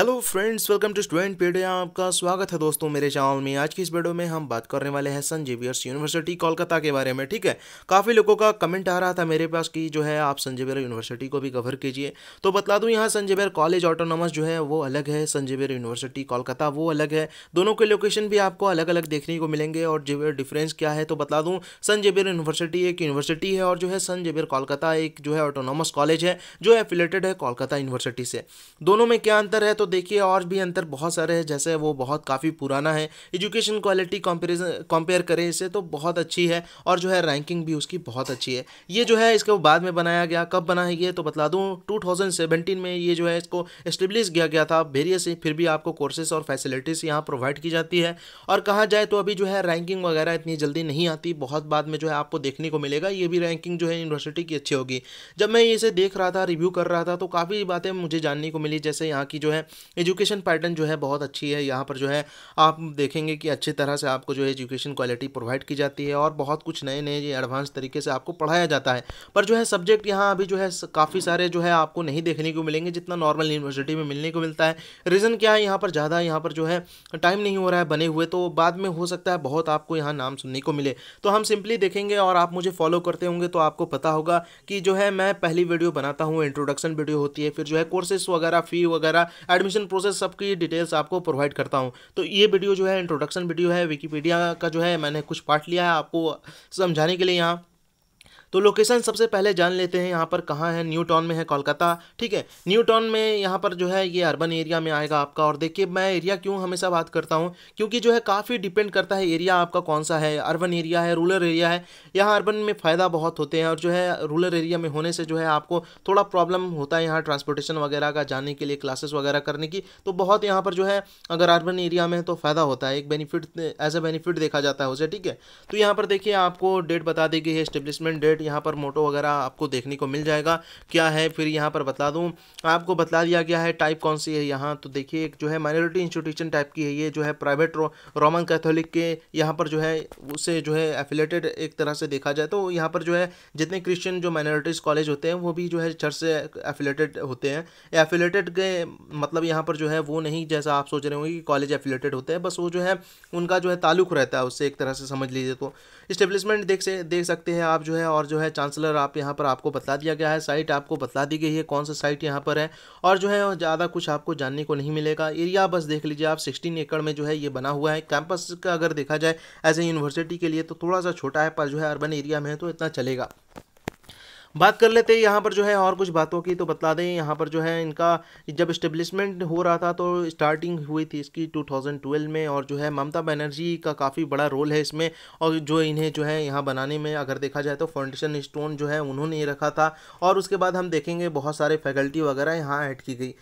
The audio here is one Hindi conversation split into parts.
hello friends welcome to Studentpedia आपका स्वागत है दोस्तों मेरे चैनल में आज की इस वीडियो में हम बात करने वाले हैं सन जेवियर्स यूनिवर्सिटी कोलकाता के बारे में ठीक है काफ़ी लोगों का कमेंट आ रहा था मेरे पास कि जो है आप संत जेवियर यूनिवर्सिटी को भी कवर कीजिए तो बता दूँ यहाँ संत कॉलेज ऑटोनॉमस जो है वो अलग है संत जेवियर यूनिवर्सिटी कोलकाता वो अलग है दोनों के लोकेशन भी आपको अलग अलग देखने को मिलेंगे और जेवियर डिफरेंस क्या है तो बता दूँ संत यूनिवर्सिटी एक यूनिवर्सिटी है और जो है सन जेबियर कोलकाता एक जो है ऑटोनॉमस कॉलेज है जो एफिलेटेड है कोलकाता यूनिवर्सिटी से दोनों में क्या अंतर है तो देखिए और भी अंतर बहुत सारे हैं जैसे वो बहुत काफ़ी पुराना है एजुकेशन क्वालिटी कंपेरिजन कंपेयर करें इसे तो बहुत अच्छी है और जो है रैंकिंग भी उसकी बहुत अच्छी है ये जो है इसको बाद में बनाया गया कब बना है ये तो बता दूँ टू में ये जो है इसको इस्टेब्लिश किया गया था वेरियस फिर भी आपको कोर्सेज और फैसिलिटीज़ यहाँ प्रोवाइड की जाती है और कहा जाए तो अभी जो है रैंकिंग वगैरह इतनी जल्दी नहीं आती बहुत बाद में जो है आपको देखने को मिलेगा ये भी रैंकिंग जो है यूनिवर्सिटी की अच्छी होगी जब मैं इसे देख रहा था रिव्यू कर रहा था तो काफ़ी बातें मुझे जानने को मिली जैसे यहाँ की जो है एजुकेशन पैटर्न जो है बहुत अच्छी है यहाँ पर जो है आप देखेंगे कि अच्छी तरह से आपको जो है एजुकेशन क्वालिटी प्रोवाइड की जाती है और बहुत कुछ नए नए एडवांस तरीके से आपको पढ़ाया जाता है पर जो है सब्जेक्ट यहाँ अभी जो है काफ़ी सारे जो है आपको नहीं देखने को मिलेंगे जितना नॉर्मल यूनिवर्सिटी में मिलने को मिलता है रीज़न क्या है यहाँ पर ज़्यादा यहाँ पर जो है टाइम नहीं हो रहा है बने हुए तो बाद में हो सकता है बहुत आपको यहाँ नाम सुनने को मिले तो हम सिंपली देखेंगे और आप मुझे फॉलो करते होंगे तो आपको पता होगा कि जो है मैं पहली वीडियो बनाता हूँ इंट्रोडक्शन वीडियो होती है फिर जो है कोर्सेस वगैरह फ़ी वगैरह एडमिशन प्रोसेस सबकी डिटेल्स आपको प्रोवाइड करता हूँ तो ये वीडियो जो है इंट्रोडक्शन वीडियो है विकीपीडिया का जो है मैंने कुछ पार्ट लिया है आपको समझाने के लिए यहाँ तो लोकेशन सबसे पहले जान लेते हैं यहाँ पर कहाँ है न्यू टाउन में है कोलकाता ठीक है न्यू टाउन में यहाँ पर जो है ये अर्बन एरिया में आएगा आपका और देखिए मैं एरिया क्यों हमेशा बात करता हूँ क्योंकि जो है काफ़ी डिपेंड करता है एरिया आपका कौन सा है अर्बन एरिया है रूरल एरिया है यहाँ अर्बन में फ़ायदा बहुत होते हैं और जो है रूरल एरिया में होने से जो है आपको थोड़ा प्रॉब्लम होता है यहाँ ट्रांसपोर्टेशन वगैरह का जाने के लिए क्लासेस वगैरह करने की तो बहुत यहाँ पर जो है अगर अर्बन एरिया में तो फ़ायदा होता है एक बेनिफिट एज अ बेनिफिट देखा जाता है उसे ठीक है तो यहाँ पर देखिए आपको डेट बता दी गई है इस्टेब्लिशमेंट डेट रिलेटेड यहाँ पर मोटो वगैरह आपको देखने को मिल जाएगा क्या है फिर यहाँ पर बता दूँ आपको बता दिया गया है टाइप कौन सी है यहाँ तो देखिए एक जो है माइनॉरिटी इंस्टीट्यूशन टाइप की है ये जो है प्राइवेट रोमन कैथोलिक के यहाँ पर जो है उससे जो है एफिलेटेड एक तरह से देखा जाए तो यहाँ पर जो है जितने क्रिश्चियन जो माइनॉरिटीज़ कॉलेज होते हैं वो भी जो है चर्च से एफिलेटेड होते हैं एफिलेटेड के मतलब यहाँ पर जो है वो नहीं जैसा आप सोच रहे होंगे कि कॉलेज एफिलेटेड होते हैं बस वो जो है उनका जो है ताल्लुक़ रहता है उससे एक तरह से समझ लीजिए तो स्टेब्लिशमेंट देख से देख सकते हैं आप जो है और जो है चांसलर आप यहाँ पर आपको बता दिया गया है साइट आपको बता दी गई है कौन सा साइट यहाँ पर है और जो है ज़्यादा कुछ आपको जानने को नहीं मिलेगा एरिया बस देख लीजिए आप सिक्सटीन एकड़ में जो है ये बना हुआ है कैंपस का अगर देखा जाए एज ए यूनिवर्सिटी के लिए तो थोड़ा सा छोटा है पर जो है अर्बन एरिया में है तो इतना चलेगा बात कर लेते हैं यहाँ पर जो है और कुछ बातों की तो बता दें यहाँ पर जो है इनका जब इस्टेब्लिशमेंट हो रहा था तो स्टार्टिंग हुई थी इसकी 2012 में और जो है ममता बनर्जी का काफ़ी बड़ा रोल है इसमें और जो इन्हें जो है यहाँ बनाने में अगर देखा जाए तो फाउंडेशन स्टोन जो है उन्होंने ये रखा था और उसके बाद हम देखेंगे बहुत सारे फैकल्टी वगैरह यहाँ ऐड की गई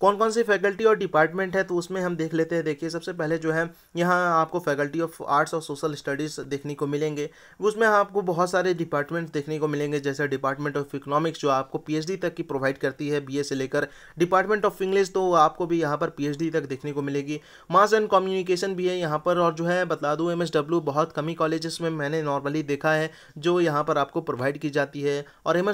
कौन कौन सी फैकल्टी और डिपार्टमेंट है तो उसमें हम देख लेते हैं देखिए सबसे पहले जो है यहाँ आपको फैकल्टी ऑफ आर्ट्स और सोशल स्टडीज़ देखने को मिलेंगे उसमें आपको बहुत सारे डिपार्टमेंट देखने को मिलेंगे जैसे डिपार्टमेंट ऑफ इकोनॉमिक्स जो आपको पीएचडी तक की प्रोवाइड करती है बीए से लेकर डिपार्टमेंट ऑफ इंग्लिश तो आपको भी यहाँ पर पी तक देखने को मिलेगी मास एंड कम्युनिकेशन भी है यहाँ पर और जो है बता दूँ एम बहुत कमी कॉलेज़ में मैंने नॉर्मली देखा है जो यहाँ पर आपको प्रोवाइड की जाती है और एम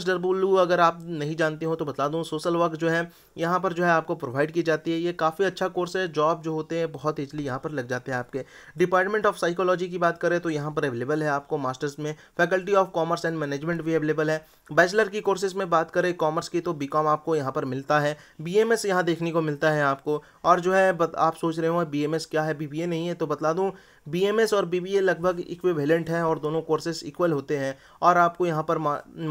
अगर आप नहीं जानते हो तो बता दूँ सोशल वर्क जो है यहाँ पर जो है आपको आपको प्रोवाइड की जाती है ये काफ़ी अच्छा कोर्स है जॉब जो होते हैं बहुत ईजिली यहाँ पर लग जाते हैं आपके डिपार्टमेंट ऑफ साइकोलॉजी की बात करें तो यहाँ पर अवेलेबल है आपको मास्टर्स में faculty of commerce and management भी अवेलेबल है बैचलर की कोर्सेज में बात करें कॉमर्स की तो बी आपको यहाँ पर मिलता है बी एम यहाँ देखने को मिलता है आपको और जो है आप सोच रहे हो बी क्या है बी नहीं है तो बता दूँ बी और बी लगभग इक्वेलेंट हैं और दोनों कोर्सेज इक्वल होते हैं और आपको यहाँ पर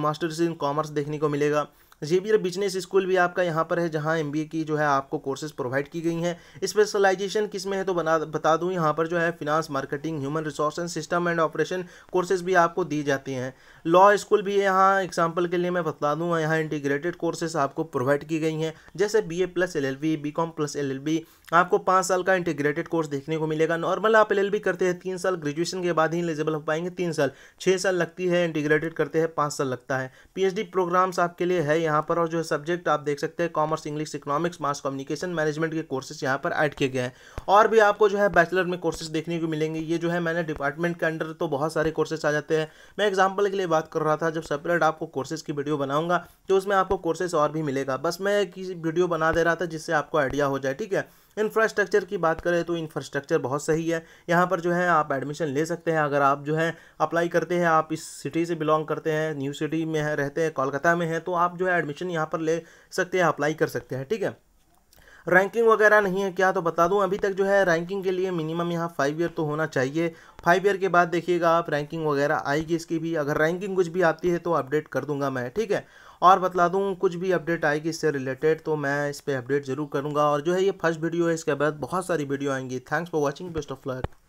मास्टर्स इन कॉमर्स देखने को मिलेगा जेवियर बिजनेस स्कूल भी आपका यहाँ पर है जहाँ एम की जो है आपको कोर्सेज प्रोवाइड की गई हैं स्पेशलाइजेशन किस में है तो बना बता दूँ यहाँ पर जो है finance marketing human resource and system and operation courses भी आपको दी जाती हैं लॉ स्कूल भी यहाँ एग्जाम्पल के लिए मैं बता दूँ यहाँ इंटीग्रेटेड कोर्सेज आपको प्रोवाइड की गई हैं जैसे B A plus L L B B com plus L L B आपको पाँच साल का इंटीग्रेटेड कोर्स देखने को मिलेगा नॉर्मल आप एल एल बी करते हैं तीन साल ग्रेजुएशन के बाद ही एलिजिबल हो पाएंगे तीन साल छः साल लगती है इंटीग्रेटेड करते हैं पाँच साल लगता है पी एच डी प्रोग्राम्स आपके लिए है यहाँ पर और जो है सब्जेक्ट आप देख सकते हैं commerce English economics mass communication management के कोर्सेज यहाँ पर ऐड किए गए हैं और भी आपको जो है बैचलर में कोर्सेज देखने को मिलेंगे ये जो है मैंने डिपार्टमेंट के अंडर तो बहुत सारे कोर्सेज आ जाते हैं मैं एग्जाम्पल के लिए बात कर रहा था जब सेपरेट आपको कोर्सेज की वीडियो बनाऊंगा तो उसमें आपको कोर्सेज और भी मिलेगा बस मैं किसी वीडियो बना दे रहा था जिससे आपको आइडिया हो जाए ठीक है इंफ्रास्ट्रक्चर की बात करें तो इंफ्रास्ट्रक्चर बहुत सही है यहाँ पर जो है आप एडमिशन ले सकते हैं अगर आप जो है अप्लाई करते हैं आप इस सिटी से बिलोंग करते हैं न्यू सिटी में है, रहते हैं कोलकाता में हैं तो आप जो है एडमिशन यहाँ पर ले सकते हैं अप्लाई कर सकते हैं ठीक है रैंकिंग वगैरह नहीं है क्या तो बता दूं अभी तक जो है रैंकिंग के लिए मिनिमम यहाँ फाइव ईयर तो होना चाहिए फाइव ईयर के बाद देखिएगा आप रैंकिंग वगैरह आएगी इसकी भी अगर रैंकिंग कुछ भी आती है तो अपडेट कर दूंगा मैं ठीक है और बता दूँ कुछ भी अपडेट आएगी इससे रिलेटेड तो मैं इस पर अपडेट ज़रूर करूँगा और जो है ये फर्स्ट वीडियो है इसके बाद बहुत सारी वीडियो आएंगी thanks for watching best of luck